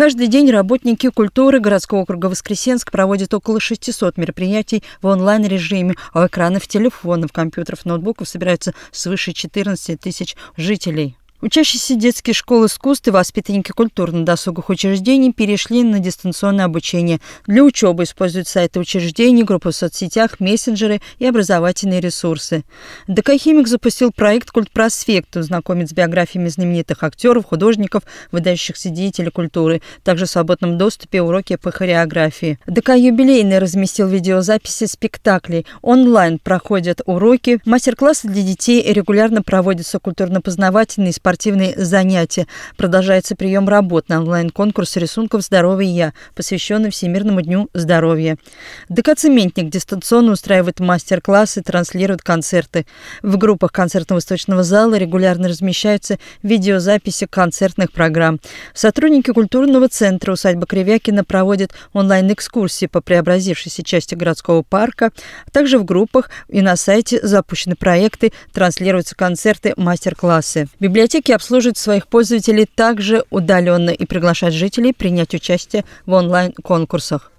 Каждый день работники культуры городского округа Воскресенск проводят около 600 мероприятий в онлайн-режиме, а у экранов телефонов, компьютеров, ноутбуков собираются свыше 14 тысяч жителей. Учащиеся детских школ искусств и воспитанники культурно-досуговых учреждений перешли на дистанционное обучение. Для учебы используют сайты учреждений, группы в соцсетях, мессенджеры и образовательные ресурсы. ДК «Химик» запустил проект «Культ проспекта», знакомит с биографиями знаменитых актеров, художников, выдающихся деятелей культуры. Также в свободном доступе уроки по хореографии. ДК «Юбилейный» разместил видеозаписи спектаклей. Онлайн проходят уроки, мастер-классы для детей и регулярно проводятся культурно-познавательные спортивные спортивные занятия. Продолжается прием работ на онлайн-конкурс рисунков «Здоровье я», посвященный Всемирному дню здоровья. ДК «Цементник» дистанционно устраивает мастер-классы, транслирует концерты. В группах концертно-восточного зала регулярно размещаются видеозаписи концертных программ. Сотрудники культурного центра «Усадьба Кривякина» проводят онлайн-экскурсии по преобразившейся части городского парка. Также в группах и на сайте запущены проекты, транслируются концерты, мастер-классы. Библиотеки практике обслуживать своих пользователей также удаленно и приглашать жителей принять участие в онлайн-конкурсах.